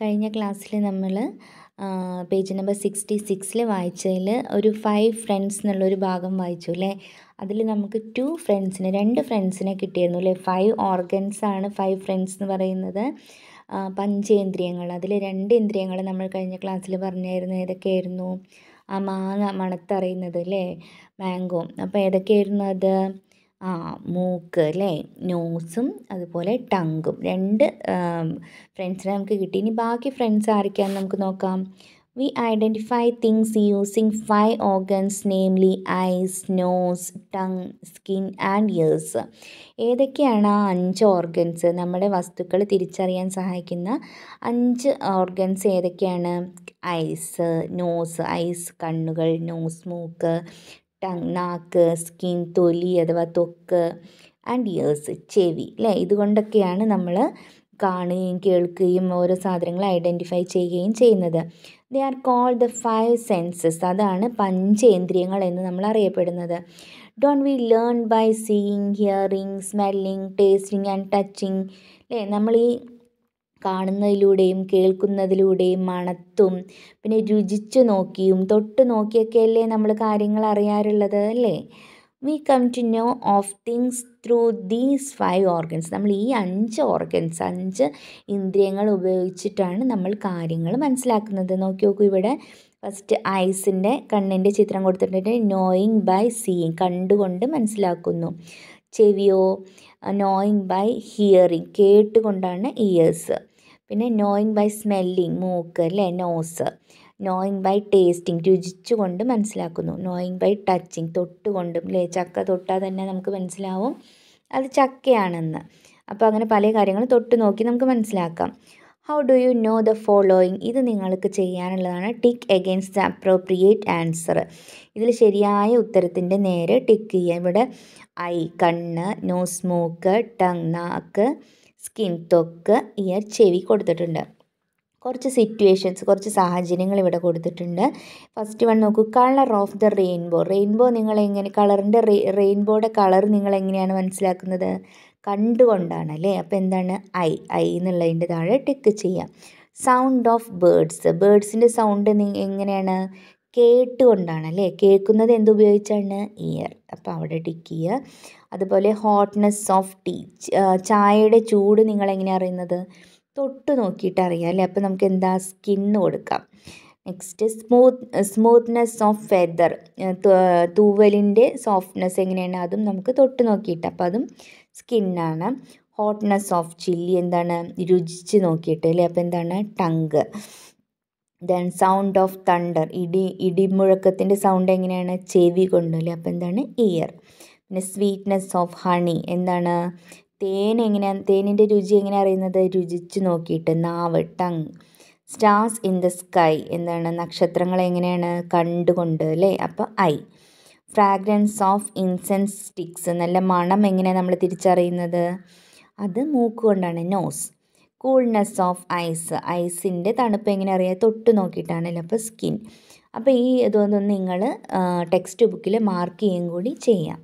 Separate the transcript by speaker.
Speaker 1: കഴിഞ്ഞ ക്ലാസ്സിൽ നമ്മൾ പേജ് നമ്പർ സിക്സ്റ്റി സിക്സിൽ വായിച്ചതിൽ ഒരു ഫൈവ് ഫ്രണ്ട്സ് എന്നുള്ളൊരു ഭാഗം വായിച്ചു അല്ലേ അതിൽ നമുക്ക് ടു ഫ്രണ്ട്സിന് രണ്ട് ഫ്രണ്ട്സിനെ കിട്ടിയിരുന്നു അല്ലേ ഫൈവ് ഓർഗൻസ് ആണ് ഫൈവ് ഫ്രണ്ട്സ് എന്ന് പറയുന്നത് പഞ്ചേന്ദ്രിയങ്ങൾ അതിൽ രണ്ട് ഇന്ദ്രിയങ്ങൾ നമ്മൾ കഴിഞ്ഞ ക്ലാസ്സിൽ പറഞ്ഞായിരുന്നു ഏതൊക്കെയായിരുന്നു ആ മാങ്ങ മണത്തറിയുന്നത് അല്ലേ മാംഗോ അപ്പോൾ ഏതൊക്കെയായിരുന്നു അത് ആ മൂക്ക് അല്ലേ നോസും അതുപോലെ ടങ്കും രണ്ട് ഫ്രണ്ട്സിനെ നമുക്ക് കിട്ടി ഇനി ബാക്കി ഫ്രണ്ട്സ് ആരൊക്കെയാണെന്ന് നമുക്ക് നോക്കാം we identify things using five organs namely eyes nose tongue skin and ears ഏതൊക്കെയാണ് ആ അഞ്ച് ഓർഗൻസ് നമ്മുടെ വസ്തുക്കൾ തിരിച്ചറിയാൻ സഹായിക്കുന്ന അഞ്ച് ഓർഗൻസ് ഏതൊക്കെയാണ് ഐസ് നോസ് ഐസ് കണ്ണുകൾ നോസ് മൂക്ക് ടങ് നാക്ക് സ്കിൻ തൊലി അഥവാ തൊക്ക് ആൻഡ് ഇയേഴ്സ് ചെവി അല്ലേ ഇതുകൊണ്ടൊക്കെയാണ് നമ്മൾ കാണുകയും കേൾക്കുകയും ഓരോ സാധനങ്ങൾ ഐഡൻറ്റിഫൈ ചെയ്യുകയും ചെയ്യുന്നത് they are called the five senses അതാണ് പഞ്ചേന്ദ്രിയങ്ങൾ എന്ന് നമ്മൾ അറിയപ്പെടുന്നത് don't we learn by seeing hearing smelling tasting and touching അല്ലേ നമ്മൾ ഈ കാണുന്നതിലൂടെയും കേൾക്കുന്നതിലൂടെയും മണത്തും പിന്നെ രുചിച്ചു നോക്കിയും തൊട്ട് നോക്കിയൊക്കെയല്ലേ നമ്മൾ കാര്യങ്ങൾ അറിയാറുള്ളത് അല്ലേ we come to know of things through these five organs നമ്മൾ ഈ അഞ്ച് ഓർഗൻസ് അഞ്ച് ഇന്ദ്രിയങ്ങൾ ഉപയോഗിച്ചിട്ടാണ് നമ്മൾ കാര്യങ്ങൾ മനസ്സിലാക്കുന്നത് നോക്കി നോക്കൂ ഇവിടെ ഫസ്റ്റ് ഐസിൻ്റെ കണ്ണിൻ്റെ ചിത്രം കൊടുത്തിട്ടുണ്ട് നോയിങ് ബൈ സീയിങ് കണ്ടുകൊണ്ട് മനസ്സിലാക്കുന്നു ചെവിയോ നോയിങ് ബൈ ഹിയറിങ് കേട്ടുകൊണ്ടാണ് ഇയേഴ്സ് പിന്നെ നോയിങ് ബൈ സ്മെല്ലിങ് മൂക്ക് അല്ലേ നോസ് നോയിങ് ബൈ ടേസ്റ്റിങ് രുചിച്ചുകൊണ്ട് മനസ്സിലാക്കുന്നു നോയിങ് ബൈ ടച്ചിങ് തൊട്ടുകൊണ്ടും അല്ലേ ചക്ക തൊട്ടാൽ തന്നെ നമുക്ക് മനസ്സിലാവും അത് ചക്കയാണെന്ന് അപ്പോൾ അങ്ങനെ പല കാര്യങ്ങളും തൊട്ട് നോക്കി നമുക്ക് മനസ്സിലാക്കാം how do you know the following ഇത് നിങ്ങൾക്ക് ചെയ്യാനുള്ളതാണ് tick against the appropriate answer ഇതിൽ ശരിയായ ഉത്തരത്തിൻ്റെ നേരെ ടിക്ക് ചെയ്യുക ഇവിടെ ഐ കണ്ണ് നോസ് മൂക്ക് ടങ് നാക്ക് സ്കിൻ തൊക്ക് ഇയർ ചെവി കൊടുത്തിട്ടുണ്ട് കുറച്ച് സിറ്റുവേഷൻസ് കുറച്ച് സാഹചര്യങ്ങൾ ഇവിടെ കൊടുത്തിട്ടുണ്ട് ഫസ്റ്റ് വൺ നോക്കൂ colour of the rainbow rainbow നിങ്ങൾ എങ്ങനെ കളറിൻ്റെ റെയിൻബോയുടെ കളർ നിങ്ങൾ എങ്ങനെയാണ് മനസ്സിലാക്കുന്നത് കണ്ടുകൊണ്ടാണ് അല്ലേ അപ്പോൾ എന്താണ് ഐ ഐ എന്നുള്ളതിൻ്റെ താഴെ ടിക്ക് ചെയ്യാം സൗണ്ട് ഓഫ് ബേഡ്സ് ബേഡ്സിൻ്റെ സൗണ്ട് എങ്ങനെയാണ് കേട്ടുകൊണ്ടാണ് അല്ലേ കേൾക്കുന്നത് എന്തുപയോഗിച്ചാണ് ഇയർ അപ്പോൾ അവിടെ ടിക്ക് ചെയ്യുക അതുപോലെ ഹോട്ട്നെസ് ഓഫ് ടീ ചായയുടെ ചൂട് നിങ്ങൾ എങ്ങനെയാണ് അറിയുന്നത് തൊട്ട് നോക്കിയിട്ട് അറിയാം അല്ലേ അപ്പോൾ നമുക്ക് എന്താ സ്കിന്ന് കൊടുക്കാം next smooth smoothness of feather തൂവലിൻ്റെ സോഫ്റ്റ്നെസ് എങ്ങനെയാണ് അതും നമുക്ക് തൊട്ട് നോക്കിയിട്ട് അപ്പോൾ അതും സ്കിന്നാണ് ഹോട്ട്നെസ് ഓഫ് ചില്ലി എന്താണ് രുചിച്ച് നോക്കിയിട്ട് അല്ലേ അപ്പോൾ എന്താണ് tongue then sound of thunder ഇടി ഇടിമുഴക്കത്തിൻ്റെ സൗണ്ട് എങ്ങനെയാണ് ചെവി കൊണ്ട് അല്ലേ അപ്പോൾ എന്താണ് ഇയർ പിന്നെ സ്വീറ്റ്നെസ് ഓഫ് ഹണി എന്താണ് തേൻ എങ്ങനെയാണ് തേനിൻ്റെ രുചി എങ്ങനെയാണ് അറിയുന്നത് രുചിച്ച് നോക്കിയിട്ട് നാവ് tongue stars in the sky എന്താണ് നക്ഷത്രങ്ങൾ എങ്ങനെയാണ് കണ്ടുകൊണ്ട് അല്ലേ അപ്പോൾ eye fragrance of incense sticks നല്ല മണം എങ്ങനെയാണ് നമ്മൾ തിരിച്ചറിയുന്നത് അത് മൂക്കുകൊണ്ടാണ് നോസ് കൂൾനെസ് ഓഫ് ഐസ് ഐസിൻ്റെ തണുപ്പ് എങ്ങനെ അറിയാം തൊട്ട് നോക്കിയിട്ടാണല്ലോ അപ്പോൾ സ്കിൻ അപ്പോൾ ഈ ഇതൊന്നും നിങ്ങൾ ടെക്സ്റ്റ് ബുക്കിൽ മാർക്ക് ചെയ്യുകയും കൂടി ചെയ്യാം